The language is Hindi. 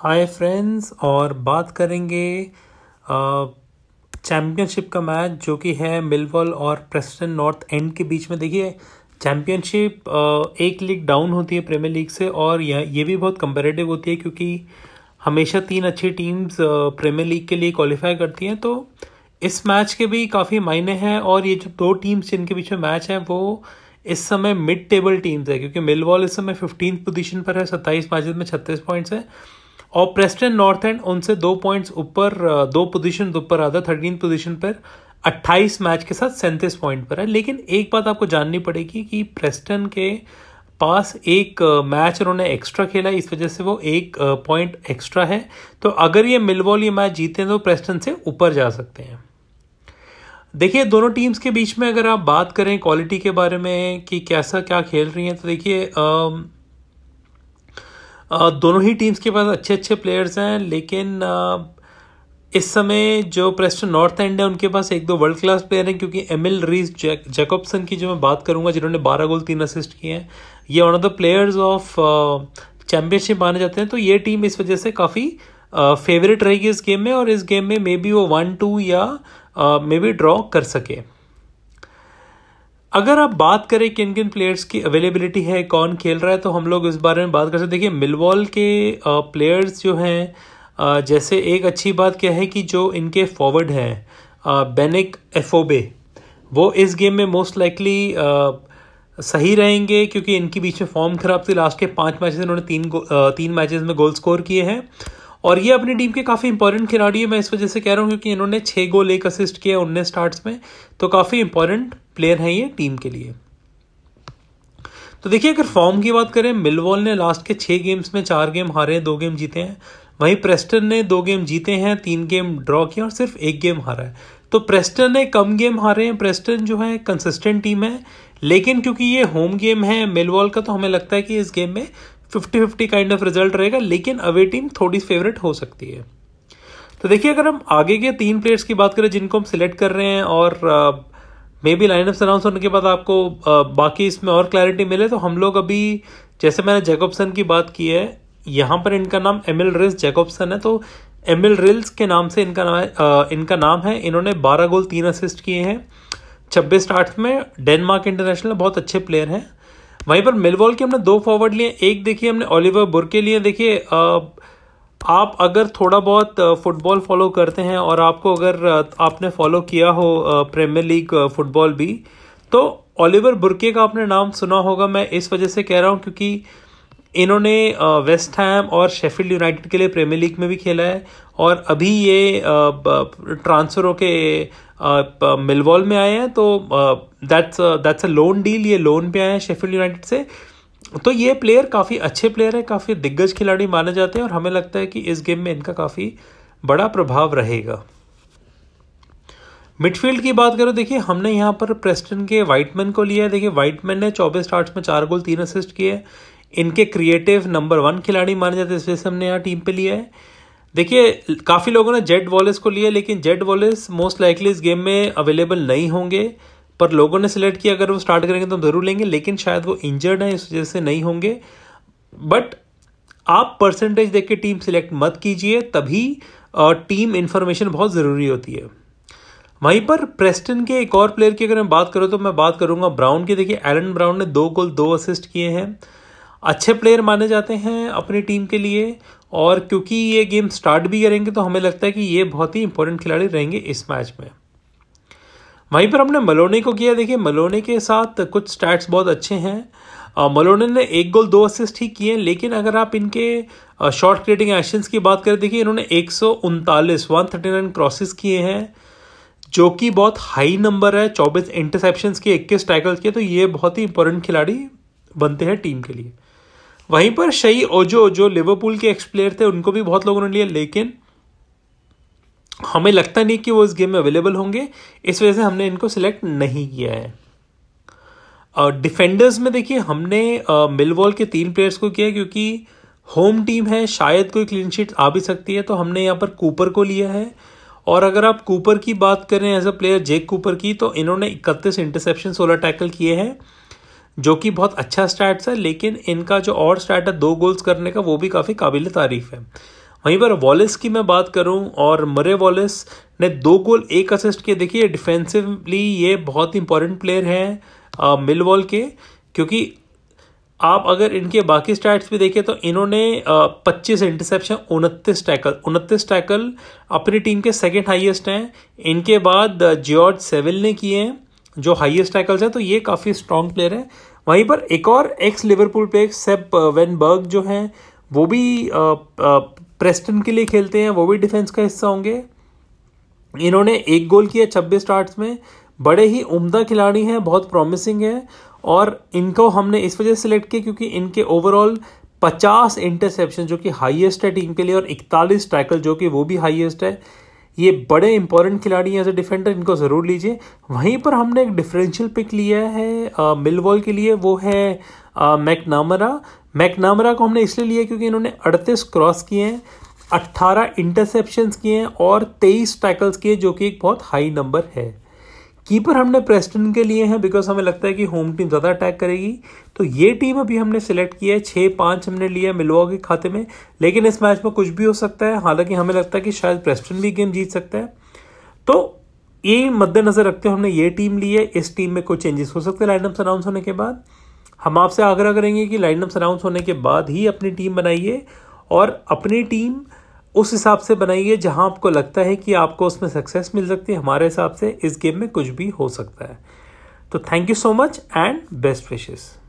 हाय फ्रेंड्स और बात करेंगे चैम्पियनशिप का मैच जो कि है मिलवॉल और प्रेस्टन नॉर्थ एंड के बीच में देखिए चैम्पियनशिप एक लीग डाउन होती है प्रीमियर लीग से और यह ये भी बहुत कंपेरेटिव होती है क्योंकि हमेशा तीन अच्छी टीम्स प्रीमियर लीग के लिए क्वालिफाई करती हैं तो इस मैच के भी काफ़ी मायने हैं और ये जो दो टीम्स जिनके बीच में मैच हैं वो इस समय मिड टेबल टीम्स है क्योंकि मिलवॉल इस समय फिफ्टीन पोजीशन पर है सत्ताईस मैचेस में छत्तीस पॉइंट्स है और प्रेस्टन नॉर्थ एंड उनसे दो पॉइंट्स ऊपर दो पोजीशन ऊपर आता थर्टीन पोजीशन पर 28 मैच के साथ सैंतीस पॉइंट पर है लेकिन एक बात आपको जाननी पड़ेगी कि प्रेस्टन के पास एक मैच उन्होंने एक्स्ट्रा खेला इस वजह से वो एक पॉइंट एक्स्ट्रा है तो अगर ये मिलवॉल ये मैच जीते हैं तो प्रेस्टन से ऊपर जा सकते हैं देखिए दोनों टीम्स के बीच में अगर आप बात करें क्वालिटी के बारे में कि कैसा क्या खेल रही हैं तो देखिए दोनों ही टीम्स के पास अच्छे अच्छे प्लेयर्स हैं लेकिन इस समय जो प्रेस्टन नॉर्थ एंड है उनके पास एक दो वर्ल्ड क्लास प्लेयर हैं क्योंकि एम एल रीज जैकॉबसन की जो मैं बात करूंगा जिन्होंने बारह गोल तीन असिस्ट किए हैं ये one of the players of championship माने जाते हैं तो ये टीम इस वजह से काफ़ी फेवरेट रहेगी इस गेम में और इस गेम में मे बी वो वन टू या मे बी ड्रॉ कर सके अगर आप बात करें किन किन प्लेयर्स की अवेलेबिलिटी है कौन खेल रहा है तो हम लोग इस बारे में बात कर सकते देखिए मिलवॉल के प्लेयर्स जो हैं जैसे एक अच्छी बात क्या है कि जो इनके फॉरवर्ड हैं बेनिक एफोबे वो इस गेम में मोस्ट लाइकली सही रहेंगे क्योंकि इनके बीच में फॉर्म खराब थी लास्ट के पाँच मैचेस इन्होंने तीन तीन मैचेस में गोल स्कोर किए हैं और ये अपनी टीम के काफ़ी इंपॉर्टेंट खिलाड़ी है मैं इस वजह से कह रहा हूँ क्योंकि इन्होंने छः गोल एक असिस्ट किया उन्नीस स्टार्ट में तो काफ़ी इंपॉर्टेंट प्लेयर हैं ये टीम के लिए तो देखिए अगर फॉर्म की बात करें मिलवॉल ने लास्ट के छः गेम्स में चार गेम हारे हैं दो गेम जीते हैं वहीं प्रेस्टन ने दो गेम जीते हैं तीन गेम ड्रॉ किया और सिर्फ एक गेम हारा है तो प्रेस्टन ने कम गेम हारे हैं प्रेस्टन जो है कंसिस्टेंट टीम है लेकिन क्योंकि ये होम गेम है मिलवॉल का तो हमें लगता है कि इस गेम में fifty fifty kind of result रहेगा लेकिन अवे टीम थोड़ी फेवरेट हो सकती है तो देखिए अगर हम आगे के तीन प्लेयर्स की बात करें जिनको हम सिलेक्ट कर रहे हैं और मे बी ऑफ अनाउंस होने के बाद आपको बाकी इसमें और क्लैरिटी मिले तो हम लोग अभी जैसे मैंने जैकॉबसन की बात की है यहाँ पर इनका नाम एम एल रिल्स जैकॉबसन है तो एम एल रिल्स के नाम से इनका नाम है इनका नाम है इन्होंने बारह गोल तीन असिस्ट किए हैं छब्बीस स्टार्ट में डेनमार्क इंटरनेशनल बहुत अच्छे प्लेयर हैं वहीं पर मिलवॉल के हमने दो फॉरवर्ड लिए एक देखिए हमने ओलिवर बुरके लिए देखिए आप अगर थोड़ा बहुत फुटबॉल फॉलो करते हैं और आपको अगर आपने फॉलो किया हो प्रीमियर लीग फुटबॉल भी तो ओलिवर बुरके का आपने नाम सुना होगा मैं इस वजह से कह रहा हूँ क्योंकि इन्होंने वेस्ट हैम और शेफील्ड यूनाइटेड के लिए प्रीमियर लीग में भी खेला है और अभी ये ट्रांसफरों के मिलवॉल में आए हैं तो that's that's a loan deal ये लोन पे आए हैं शेफील्ड यूनाइटेड से तो ये प्लेयर काफ़ी अच्छे प्लेयर है काफ़ी दिग्गज खिलाड़ी माने जाते हैं और हमें लगता है कि इस गेम में इनका काफ़ी बड़ा प्रभाव रहेगा मिडफील्ड की बात करो देखिए हमने यहाँ पर प्रेस्टन के वाइटमैन को लिया है देखिए वाइटमैन ने चौबीस स्टार्ट में चार गोल तीन असिस्ट किए इनके क्रिएटिव नंबर वन खिलाड़ी माने जाते हैं इस वजह से हमने यहाँ टीम पे लिया है देखिए काफ़ी लोगों ने जेड वॉलेस को लिया लेकिन जेड वॉलेस मोस्ट लाइकली इस गेम में अवेलेबल नहीं होंगे पर लोगों ने सिलेक्ट किया अगर वो स्टार्ट करेंगे तो हम ज़रूर लेंगे लेकिन शायद वो इंजर्ड हैं इस वजह से नहीं होंगे बट आप परसेंटेज देख के टीम सिलेक्ट मत कीजिए तभी टीम इन्फॉर्मेशन बहुत ज़रूरी होती है वहीं पर प्रेस्टन के एक और प्लेयर की अगर मैं बात करूँ तो मैं बात करूँगा ब्राउन की देखिए एलन ब्राउन ने दो गोल दो असिस्ट किए हैं अच्छे प्लेयर माने जाते हैं अपनी टीम के लिए और क्योंकि ये गेम स्टार्ट भी करेंगे तो हमें लगता है कि ये बहुत ही इंपॉर्टेंट खिलाड़ी रहेंगे इस मैच में वहीं पर हमने मलोने को किया देखिए मलोने के साथ कुछ स्टैट्स बहुत अच्छे हैं मलोने ने एक गोल दो असिस्ट ही किए लेकिन अगर आप इनके शॉर्ट क्रिएटिंग एक्शंस की बात करें देखिए इन्होंने एक सौ उनतालीस वन थर्टी नाइन क्रॉसिस किए हैं जो कि बहुत हाई नंबर है चौबीस इंटरसेप्शंस के इक्कीस टैकल्स के तो ये बहुत ही इंपॉर्टेंट खिलाड़ी बनते हैं टीम के लिए वहीं पर शई ओजो जो लिवरपूल के एक्स प्लेयर थे उनको भी बहुत लोगों ने लिया लेकिन हमें लगता नहीं कि वो इस गेम में अवेलेबल होंगे इस वजह से हमने इनको सिलेक्ट नहीं किया है डिफेंडर्स uh, में देखिए हमने मिलवॉल uh, के तीन प्लेयर्स को किया क्योंकि होम टीम है शायद कोई क्लीन शीट आ भी सकती है तो हमने यहाँ पर कूपर को लिया है और अगर आप कूपर की बात करें as a player Jake Cooper की तो इन्होंने इकतीस इंटरसेप्शन सोलह टैकल किए हैं जो कि बहुत अच्छा स्टैट्स है लेकिन इनका जो और स्टैट है दो गोल्स करने का वो भी काफ़ी काबिल तारीफ है वहीं पर वॉलिस की मैं बात करूं और मरे वॉलिस ने दो गोल एक असिस्ट किए देखिए डिफेंसिवली ये बहुत इंपॉर्टेंट प्लेयर हैं मिल वॉल के क्योंकि आप अगर इनके बाकी स्टैट्स भी देखें तो इन्होंने पच्चीस इंटरसेप्शन उनतीस टैकल उनतीस टैकल अपनी टीम के सेकेंड हाइएस्ट हैं इनके बाद जॉर्ज सेविल ने किए हैं जो हाइएस्ट टैकल्स हैं तो ये काफ़ी स्ट्रॉन्ग प्लेयर हैं वहीं पर एक और ex Liverpool player Sepp Vanberg जो हैं वो भी प्रेस्टन के लिए खेलते हैं वो भी डिफेंस का हिस्सा होंगे इन्होंने एक गोल किया छब्बीस स्टार्ट में बड़े ही उम्दा खिलाड़ी हैं बहुत प्रॉमिसिंग है और इनको हमने इस वजह से सिलेक्ट किया क्योंकि इनके ओवरऑल 50 इंटरसेप्शन जो कि हाईएस्ट है टीम के लिए और 41 टैकल जो कि वो भी हाईएस्ट है ये बड़े इंपॉर्टेंट खिलाड़ी हैं एज ए डिफेंडर इनको ज़रूर लीजिए वहीं पर हमने एक डिफरेंशियल पिक लिया है मिलवॉल के लिए वो है मैकनामरा मैकनामरा को हमने इसलिए लिया क्योंकि इन्होंने 38 क्रॉस किए हैं 18 इंटरसेप्शंस किए हैं और 23 टैकल्स किए जो कि एक बहुत हाई नंबर है कीपर हमने प्रेस्टन के लिए हैं बिकॉज हमें लगता है कि होम टीम ज़्यादा अटैक करेगी तो ये टीम अभी हमने सेलेक्ट किया है छः पाँच हमने लिया मिलवा के खाते में लेकिन इस मैच में कुछ भी हो सकता है हालांकि हमें लगता है कि शायद प्रेस्टन भी गेम जीत सकता है तो ये मद्देनज़र रखते हुए हमने ये टीम ली है इस टीम में कुछ चेंजेस हो सकते हैं लाइनअप्स अनाउंस होने के बाद हम आपसे आग्रह करेंगे कि लाइनअप्स अनाउंस होने के बाद ही अपनी टीम बनाइए और अपनी टीम उस हिसाब से बनाइए जहां आपको लगता है कि आपको उसमें सक्सेस मिल सकती है हमारे हिसाब से इस गेम में कुछ भी हो सकता है तो thank you so much and best wishes